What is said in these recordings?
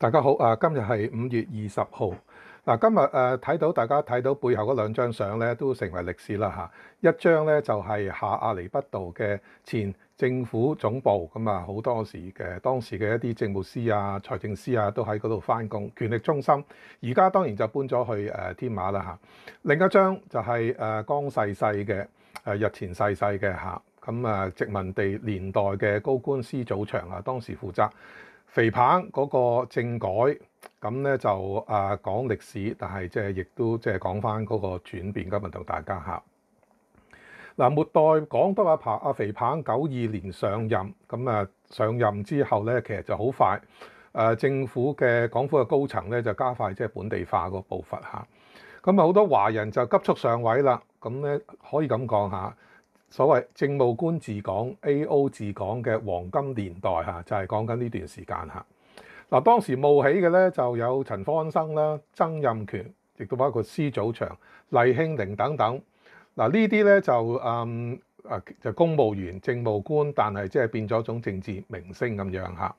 大家好啊！今日係五月二十號。嗱，今日誒睇到大家睇到背後嗰兩張相咧，都成為歷史啦嚇。一張咧就係下亞利不道嘅前政府總部，咁啊好多時嘅當時嘅一啲政務司啊、財政司啊都喺嗰度翻工，權力中心。而家當然就搬咗去誒天馬啦嚇。另一張就係誒江細細嘅誒日前細細嘅嚇，咁啊殖民地年代嘅高官司祖祥啊，當時負責。肥棒嗰個政改咁咧就啊講歷史，但係即係亦都即係講翻嗰個轉變。今日同大家嚇嗱，末代港督阿彭阿肥棒九二年上任，咁啊上任之後咧，其實就好快，誒政府嘅港府嘅高層咧就加快即係本地化個步伐嚇，咁啊好多華人就急速上位啦，咁咧可以咁講嚇。所謂政務官治港、AO 治港嘅黃金年代嚇，就係講緊呢段時間嚇。嗱，當時冒起嘅咧就有陳方生啦、曾蔭權，亦都包括施祖祥、黎慶寧等等。嗱，呢啲咧就誒誒就公務員、政務官，但係即係變咗種政治明星咁樣嚇。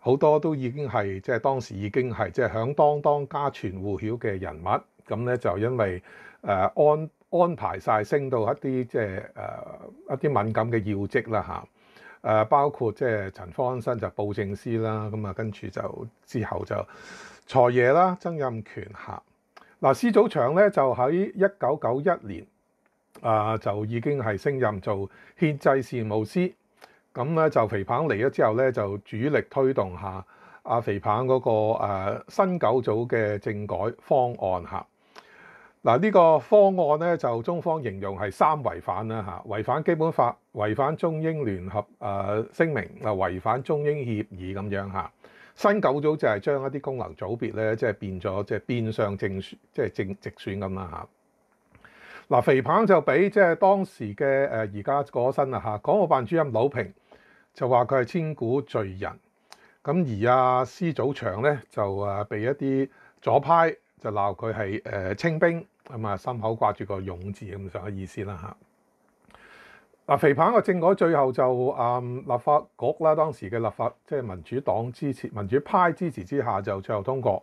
好多都已經係即係當時已經係即係響當當家傳戶曉嘅人物。咁咧就因為誒安。安排晒升到一啲即係誒一啲敏感嘅要職啦嚇，誒包括即係陳方生就報政司啦，咁啊跟住就之後就財爺啦，曾蔭權下嗱，司祖祥咧就喺一九九一年啊就已經係升任做憲制事務司，咁咧就肥棒嚟咗之後咧就主力推動下阿肥棒嗰個新九組嘅政改方案下。嗱呢個方案咧，就中方形容係三違反啦嚇，違反基本法、違反中英聯合誒聲明、啊違反中英協議咁樣嚇。新九組就係將一啲功能組別咧，即係變咗即係變相正選，即係正直選咁啦嚇。嗱，肥棒就俾即係當時嘅誒而家嗰咗身啦嚇，港澳辦主任劉平就話佢係千古罪人。咁而阿施祖祥咧就誒被一啲左派就鬧佢係誒清兵。咁啊，心口掛住個勇字咁上嘅意思啦嚇。嗱，肥棒個政改最後就誒立法局啦，當時嘅立法即係民主黨支持、民主派支持之下就最後通過。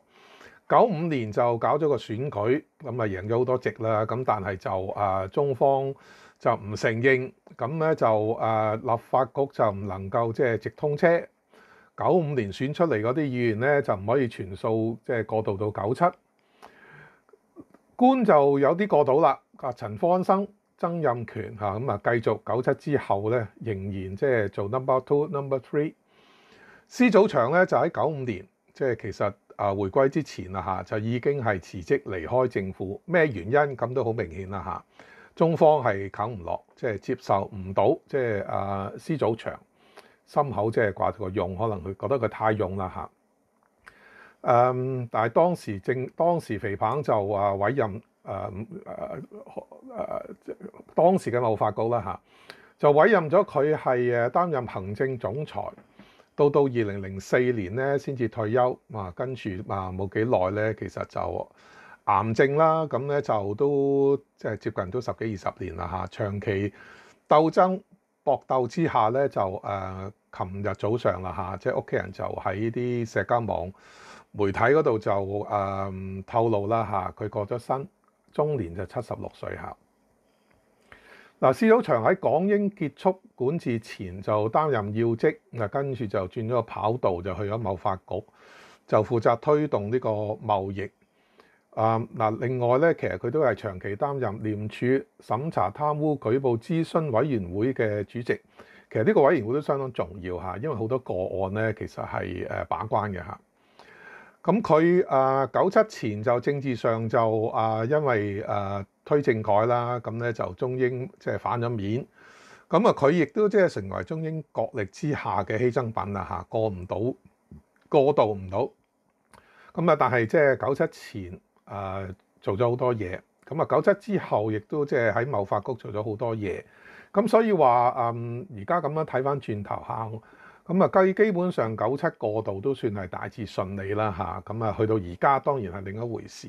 九五年就搞咗個選舉，咁啊贏咗好多席啦。咁但係就誒中方就唔承認，咁咧就誒立法局就唔能夠即係直通車。九五年選出嚟嗰啲議員咧就唔可以全數即係過渡到九七。官就有啲過到啦，啊陳方生、曾蔭權嚇咁啊，繼續九七之後咧，仍然即係做 number two、number three。司祖祥咧就喺九五年，即係其實啊回歸之前啦嚇，就已經係辭職離開政府。咩原因咁都好明顯啦嚇，中方係啃唔落，即係接受唔到，即係啊司祖祥心口即係掛個用，可能佢覺得佢太用啦嚇。誒，但係當時正當時，肥棒就話委任誒誒誒，當時嘅立法局啦嚇，就委任咗佢係誒擔任行政總裁。到到二零零四年咧，先至退休。啊，跟住啊冇幾耐咧，其實就癌症啦。咁咧就都即係接近都十幾二十年啦嚇，長期鬥爭搏鬥之下咧，就誒，琴日早上啦嚇，即係屋企人就喺啲社交網。媒體嗰度就誒透露啦嚇，佢過咗身，中年就七十六歲嚇。嗱，司友祥喺港英結束管治前就擔任要職，嗱跟住就轉咗個跑道，就去咗貿發局，就負責推動呢個貿易。啊嗱，另外咧，其實佢都係長期擔任廉署審查貪污舉報諮詢委員會嘅主席。其實呢個委員會都相當重要嚇，因為好多個案咧，其實係誒把關嘅嚇。咁佢啊，九七前就政治上就啊，因為啊推政改啦，咁咧就中英即系反咗面。咁啊，佢亦都即係成為中英角力之下嘅犧牲品啦嚇，過唔到，過渡唔到。咁啊，但係即係九七前啊，做咗好多嘢。咁啊，九七之後亦都即係喺貿發局做咗好多嘢。咁所以話嗯，而家咁樣睇翻轉頭嚇。咁啊，基本上九七過渡都算係大致順利啦嚇。咁啊，去到而家當然係另一回事。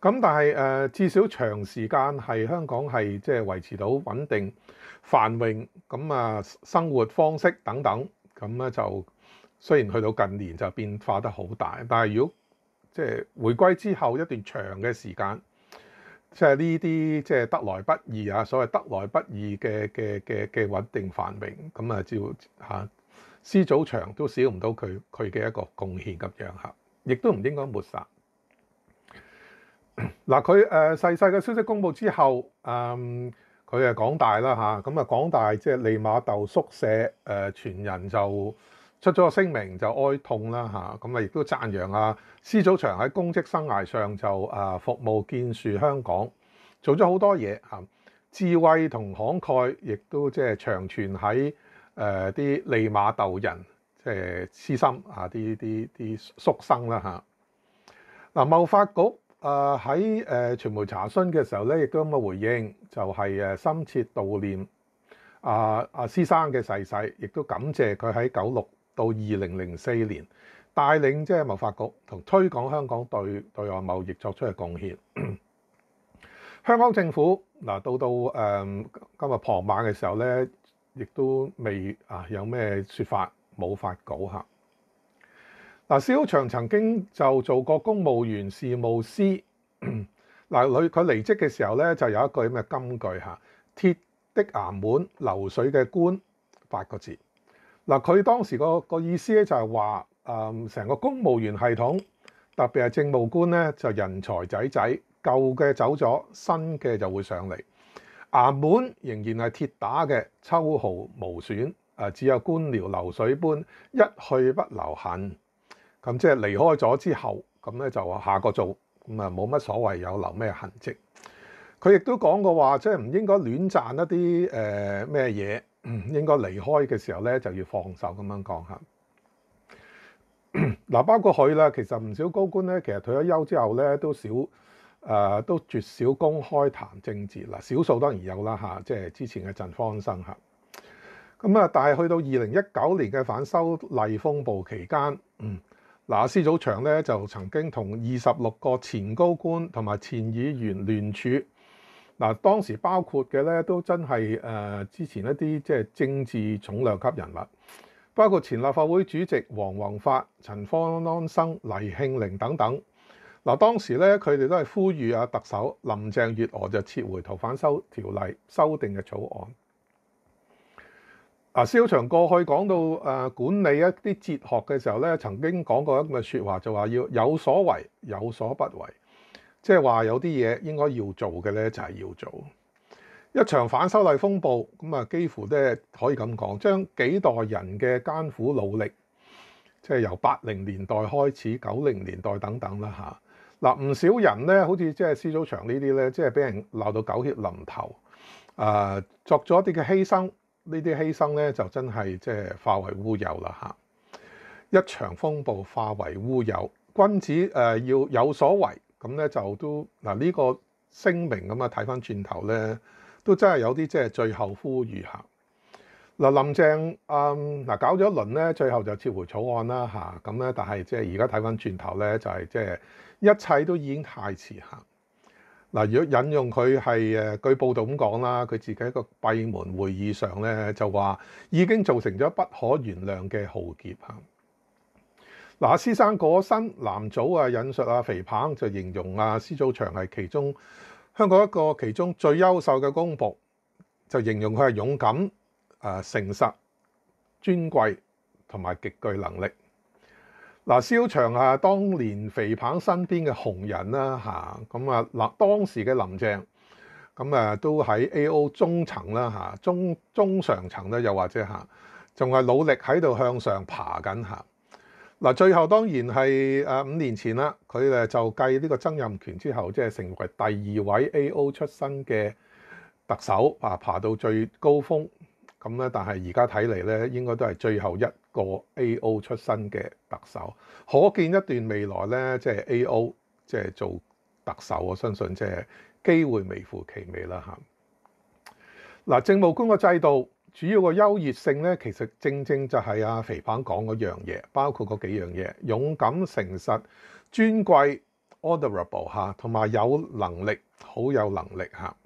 咁但係誒，至少長時間係香港係即係維持到穩定繁榮。咁啊，生活方式等等，咁咧就雖然去到近年就變化得好大，但係如果即係回歸之後一段長嘅時間，即係呢啲即係得來不易啊，所謂得來不易嘅嘅嘅嘅穩定繁榮，咁啊照嚇。施祖祥都少唔到佢佢嘅一個貢獻咁樣嚇，亦都唔應該抹殺。嗱佢誒細細嘅消息公佈之後，嗯，佢係廣大啦嚇，咁啊廣大即係利馬豆宿舍誒全人就出咗聲明就哀痛啦嚇，咁啊亦都讚揚啊施祖祥喺公職生涯上就誒服務建樹香港，做咗好多嘢嚇，智慧同慷慨亦都即係長存喺。誒啲利馬鬥人即係私心啊！啲啲啲宿生啦嚇。嗱貿發局啊喺誒傳媒查詢嘅時候咧，亦都咁嘅回應，就係誒深切悼念啊啊師生嘅逝世，亦都感謝佢喺九六到二零零四年帶領即係貿發局同推廣香港對對外貿易作出嘅貢獻。香港政府嗱到到誒今日傍晚嘅時候咧。亦都未啊有咩説法，冇發稿嚇。嗱，司翔曾經就做過公務員事務司。嗱，佢佢離職嘅時候咧，就有一句咩金句嚇：鐵的衙門流水嘅官，八個字。嗱，佢當時個個意思咧就係話：誒，成個公務員系統，特別係政務官咧，就人才仔仔，舊嘅走咗，新嘅就會上嚟。衙門仍然係鐵打嘅，秋毫無損。誒，只有官僚流水般一去不留痕。咁即係離開咗之後，咁咧就下個做，咁啊冇乜所謂，有留咩痕跡？佢亦都講過話，即係唔應該亂賺一啲诶咩嘢，應該離開嘅時候咧就要放手咁樣講下，嗱，包括佢啦，其實唔少高官咧，其實退咗休之後咧都少。誒都絕少公開談政治嗱，少數當然有啦嚇，即係之前嘅陣方生嚇。咁啊，但係去到二零一九年嘅反修例風暴期間，嗱，司祖祥咧就曾經同二十六個前高官同埋前議員聯署，嗱，當時包括嘅咧都真係誒之前一啲即係政治重量級人物，包括前立法會主席黃宏發、陳方安生、黎慶玲等等。嗱，當時咧，佢哋都係呼籲啊，特首林鄭月娥就撤回逃犯修條例修訂嘅草案。啊，蕭長過去講到誒管理一啲哲學嘅時候咧，曾經講過一句説話，就話要有所為有所不為，即係話有啲嘢應該要做嘅咧就係要做。一場反修例風暴，咁啊幾乎咧可以咁講，將幾代人嘅艱苦努力，即係由八零年代開始、九零年代等等啦嚇。嗱，唔少人咧，好似即系私租場呢啲咧，即系俾人鬧到狗血淋頭，誒，作咗啲嘅犧牲，呢啲犧牲咧就真係即係化為烏有啦嚇！一場風暴化為烏有，君子誒要有所為，咁咧就都嗱呢個聲明咁啊，睇翻轉頭咧，都真係有啲即係最後呼籲下。嗱，林鄭啊，嗱搞咗一輪咧，最後就撤回草案啦嚇，咁咧，但系即系而家睇翻轉頭咧，就係即系一切都已經太遲啦。嗱，若引用佢係誒據報道咁講啦，佢自己一個閉門會議上咧就話已經造成咗不可原諒嘅浩劫嚇。嗱，師生果身藍組啊，引述阿肥棒就形容阿施祖祥係其中香港一個其中最優秀嘅公仆，就形容佢係勇敢。啊！誠實、尊貴同埋極具能力嗱，蕭翔啊，當年肥棒身邊嘅紅人啦嚇，咁啊嗱當時嘅林鄭咁啊都喺 A.O. 中層啦嚇，中中上層咧又或者嚇，仲係努力喺度向上爬緊嚇嗱。最後當然係啊五年前啦，佢咧就繼呢個曾蔭權之後，即係成為第二位 A.O. 出身嘅特首啊，爬到最高峰。咁咧，但係而家睇嚟咧，應該都係最後一個 A.O. 出身嘅特首，可見一段未來咧，即係 A.O. 即係做特首，我相信即係機會微乎其微啦嚇。嗱，政務官個制度主要個優越性咧，其實正正就係阿肥板講嗰樣嘢，包括嗰幾樣嘢，勇敢、誠實、尊貴 （admirable） 嚇，同埋有能力，好有能力嚇。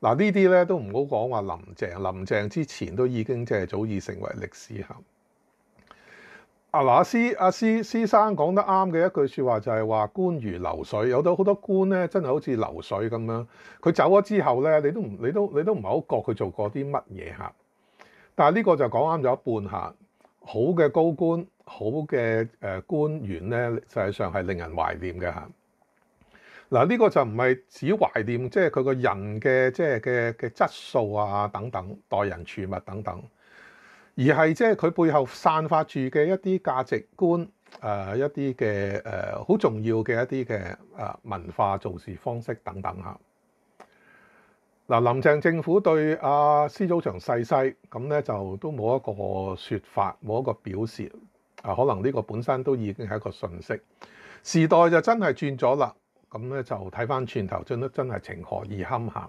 嗱呢啲咧都唔好講話林鄭，林鄭之前都已經即係早已成為歷史嚇。阿嗱，師阿師師生講得啱嘅一句説話就係話官如流水，有到好多官咧，真係好似流水咁樣。佢走咗之後咧，你都唔你都你都唔係好覺佢做過啲乜嘢嚇。但係呢個就講啱咗一半嚇。好嘅高官，好嘅誒官員咧，實際上係令人懷念嘅嚇。嗱，呢個就唔係只懷念，即係佢個人嘅即係嘅嘅質素啊，等等，待人處物等等，而係即係佢背後散發住嘅一啲價值觀，誒一啲嘅誒好重要嘅一啲嘅誒文化做事方式等等嚇。嗱，林鄭政府對阿施祖祥逝世咁咧，就都冇一個説法，冇一個表示啊，可能呢個本身都已經係一個訊息。時代就真係轉咗啦。咁咧就睇翻前頭真係情何以堪下。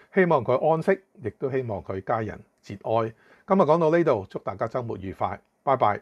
希望佢安息，亦都希望佢家人节哀。今日讲到呢度，祝大家周末愉快，拜拜。